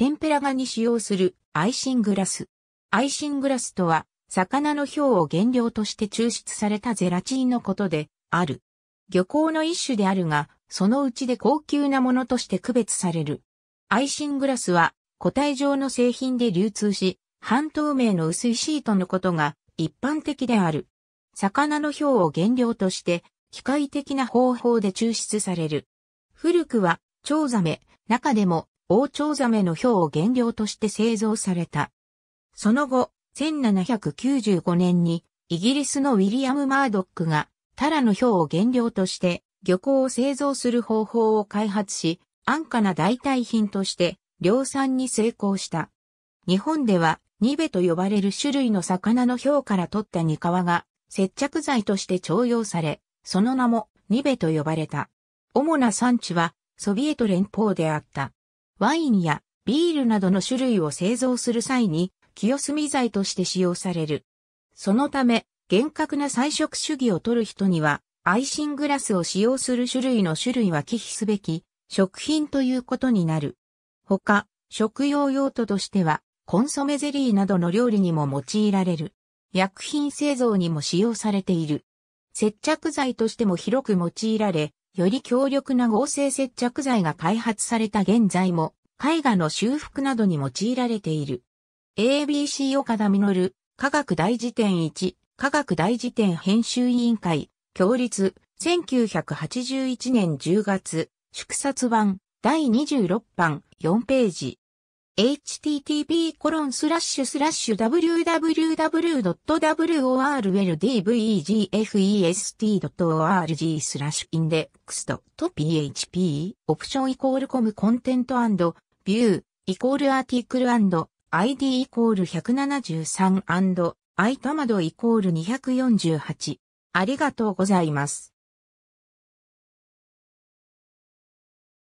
テンペラ画に使用するアイシングラス。アイシングラスとは、魚の表を原料として抽出されたゼラチンのことである。漁港の一種であるが、そのうちで高級なものとして区別される。アイシングラスは、個体状の製品で流通し、半透明の薄いシートのことが一般的である。魚の表を原料として、機械的な方法で抽出される。古くは、蝶ザメ、中でも王朝ザメの表を原料として製造された。その後、1795年にイギリスのウィリアム・マードックがタラの表を原料として漁港を製造する方法を開発し、安価な代替品として量産に成功した。日本ではニベと呼ばれる種類の魚の表から取ったニカワが接着剤として徴用され、その名もニベと呼ばれた。主な産地はソビエト連邦であった。ワインやビールなどの種類を製造する際に、清澄剤として使用される。そのため、厳格な菜食主義を取る人には、アイシングラスを使用する種類の種類は忌避すべき、食品ということになる。他、食用用途としては、コンソメゼリーなどの料理にも用いられる。薬品製造にも使用されている。接着剤としても広く用いられ、より強力な合成接着剤が開発された現在も、絵画の修復などに用いられている。ABC 岡田実、科学大辞典1、科学大辞典編集委員会、協立、1981年10月、祝冊版、第26版、4ページ。http://www.worldvegfest.org スラッシュインデックスと php オプションイコールコムコンテントビューイコールアーティクル &id イコール173 &i たまどイコール248ありがとうございます。